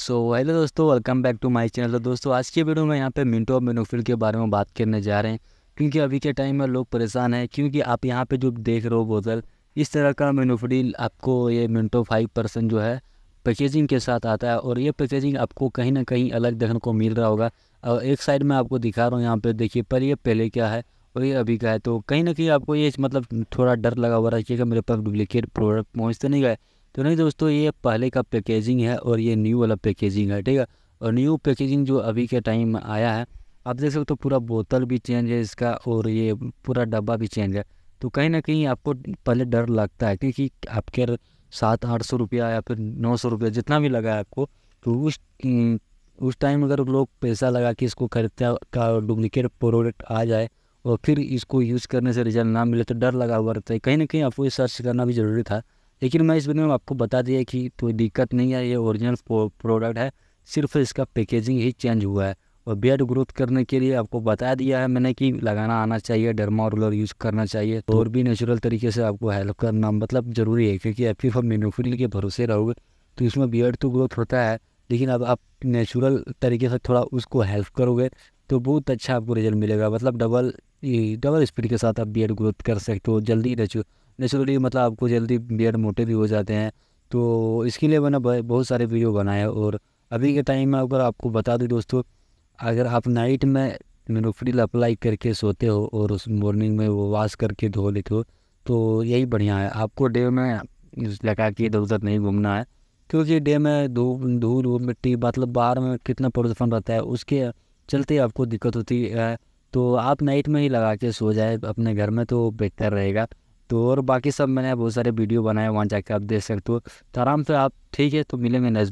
सो hello दोस्तों welcome back to my channel तो दोस्तों आज की वीडियो में यहाँ पे मिनटो और मिनोफिल के बारे में बात करने जा रहे हैं क्योंकि अभी के टाइम में लोग परेशान हैं क्योंकि आप यहाँ पे जो देख रहे हो बोतल इस तरह का मिनोफिल आपको ये मिनटो फाइव परसेंट जो है पैकेजिंग के साथ आता है और ये पैकेजिंग आपको कहीं ना कहीं अलग देखने को मिल रहा होगा और एक साइड में आपको दिखा रहा हूँ यहाँ पर देखिए पर ये पहले क्या है और ये अभी का है तो कहीं ना कहीं आपको ये मतलब थोड़ा डर लगा हुआ रखिएगा मेरे पास डुप्लीकेट प्रोडक्ट पहुँचते नहीं गए तो नहीं दोस्तों ये पहले का पैकेजिंग है और ये न्यू वाला पैकेजिंग है ठीक है और न्यू पैकेजिंग जो अभी के टाइम आया है आप देख सकते हो पूरा बोतल भी चेंज है इसका और ये पूरा डब्बा भी चेंज है तो कहीं ना कहीं आपको पहले डर लगता है क्योंकि आपके सात आठ सौ रुपया या फिर नौ सौ रुपया जितना भी लगा है आपको तो उस उस टाइम अगर लोग पैसा लगा के इसको खरीदते का डुप्लिकेट प्रोडक्ट आ जाए और फिर इसको यूज़ करने से रिजल्ट ना मिले तो डर लगा हुआ रहता है कहीं ना कहीं आपको ये सर्च करना भी ज़रूरी था लेकिन मैं इस वीडियो में आपको बता दिया कि कोई दिक्कत नहीं है ये ओरिजिनल प्रोडक्ट है सिर्फ इसका पैकेजिंग ही चेंज हुआ है और बियड ग्रोथ करने के लिए आपको बता दिया है मैंने कि लगाना आना चाहिए डरमा रोलर यूज़ करना चाहिए तो और भी नेचुरल तरीके से आपको हेल्प करना मतलब ज़रूरी है क्योंकि आप फिर मेनोफिल के भरोसे रहोगे तो इसमें बियड तो ग्रोथ होता है लेकिन अब आप नेचुरल तरीके से थोड़ा उसको हेल्प करोगे तो बहुत अच्छा आपको रिजल्ट मिलेगा मतलब डबल डबल स्पीड के साथ आप बियड ग्रोथ कर सकते हो जल्दी नेचुरल नेचुरली मतलब आपको जल्दी बियड मोटे भी हो जाते हैं तो इसके लिए मैंने बहुत सारे वीडियो बनाए और अभी के टाइम में अगर आपको बता दूँ दोस्तों अगर आप नाइट में मेनोफ्रिल अप्लाई करके सोते हो और उस मॉर्निंग में वो वाश करके धो लेते हो तो यही बढ़िया है आपको डे में लगा के इधर उधर नहीं घूमना है क्योंकि डे में धूप धूल और मिट्टी मतलब बाहर में कितना प्रदूषण रहता है उसके चलते आपको दिक्कत होती है तो आप नाइट में ही लगा के सो जाए अपने घर में तो बेहतर रहेगा सकते हो और बाकी सब मैंने बहुत सारे वीडियो बनाए वहाँ जाके आप देख सकते हो तो आराम से आप ठीक है तो मिलेंगे नेक्स्ट